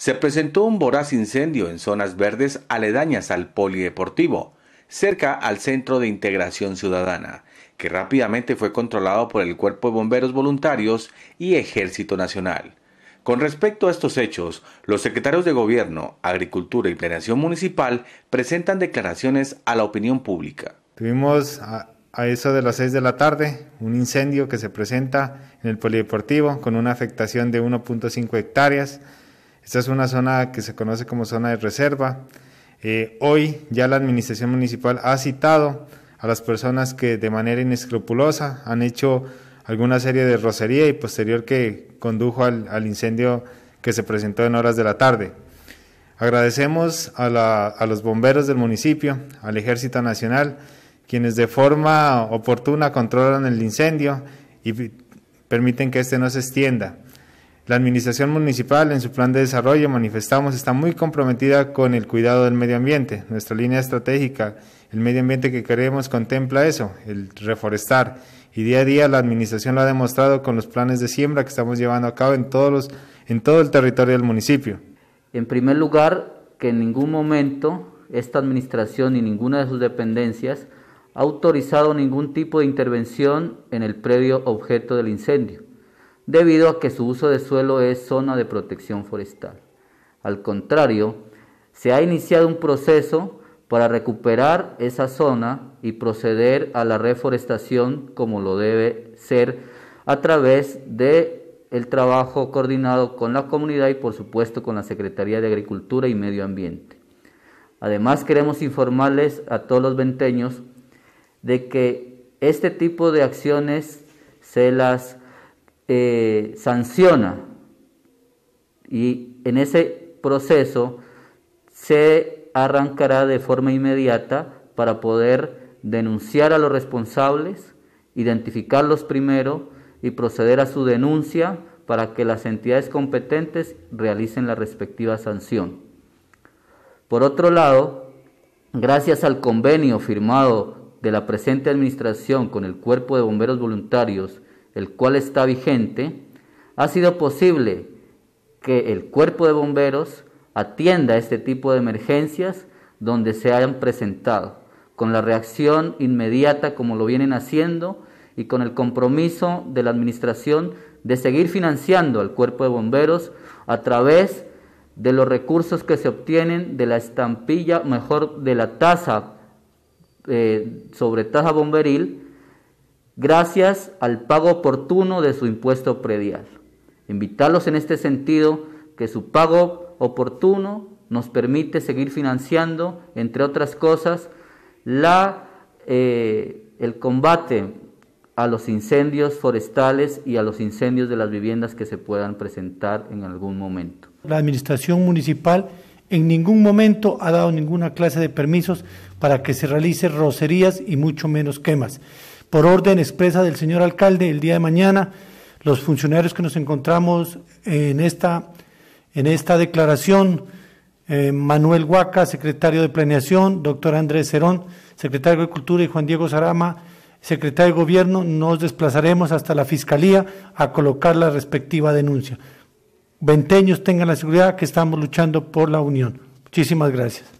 se presentó un voraz incendio en zonas verdes aledañas al polideportivo, cerca al Centro de Integración Ciudadana, que rápidamente fue controlado por el Cuerpo de Bomberos Voluntarios y Ejército Nacional. Con respecto a estos hechos, los secretarios de Gobierno, Agricultura y Planeación Municipal presentan declaraciones a la opinión pública. Tuvimos a, eso de las 6 de la tarde un incendio que se presenta en el Polideportivo con una afectación de 1.5 hectáreas esta es una zona que se conoce como zona de reserva. Eh, hoy ya la Administración Municipal ha citado a las personas que de manera inescrupulosa han hecho alguna serie de rocería y posterior que condujo al, incendio que se presentó en horas de la tarde. Agradecemos a, a, los bomberos del municipio, al Ejército Nacional, quienes de forma oportuna controlan el incendio y permiten que este no se extienda. La Administración Municipal, en su plan de desarrollo, manifestamos, está muy comprometida con el cuidado del medio ambiente. Nuestra línea estratégica, el medio ambiente que queremos, contempla eso, el reforestar. Y día a día la Administración lo ha demostrado con los planes de siembra que estamos llevando a cabo en, todo el territorio del municipio. En primer lugar, que en ningún momento esta Administración y ninguna de sus dependencias ha autorizado ningún tipo de intervención en el previo objeto del incendio debido a que su uso de suelo es zona de protección forestal. Al contrario, se ha iniciado un proceso para recuperar esa zona y proceder a la reforestación como lo debe ser a través de el trabajo coordinado con la comunidad y por supuesto con la Secretaría de Agricultura y Medio Ambiente. Además queremos informarles a todos los venteños de que este tipo de acciones se las eh, sanciona y en ese proceso se arrancará de forma inmediata para poder denunciar a los responsables, identificarlos primero y proceder a su denuncia para que las entidades competentes realicen la respectiva sanción. Por otro lado, gracias al convenio firmado de la presente administración con el Cuerpo de Bomberos Voluntarios el cual está vigente, ha sido posible que el cuerpo de bomberos atienda este tipo de emergencias donde se hayan presentado, con la reacción inmediata como lo vienen haciendo y con el compromiso de la Administración de seguir financiando al cuerpo de bomberos a través de los recursos que se obtienen de la estampilla, mejor de la tasa eh, sobre tasa bomberil, gracias al pago oportuno de su impuesto predial. Invitarlos en este sentido que su pago oportuno nos permite seguir financiando, entre otras cosas, la, eh, el combate a los incendios forestales y a los incendios de las viviendas que se puedan presentar en algún momento. La Administración Municipal en ningún momento ha dado ninguna clase de permisos para que se realicen rocerías y mucho menos quemas por orden expresa del señor alcalde, el día de mañana, los funcionarios que nos encontramos en esta, en esta declaración, eh, Manuel Huaca, secretario de Planeación, doctor Andrés Cerón, secretario de Cultura, y Juan Diego Sarama, secretario de Gobierno, nos desplazaremos hasta la Fiscalía a colocar la respectiva denuncia. Venteños tengan la seguridad que estamos luchando por la unión. Muchísimas gracias.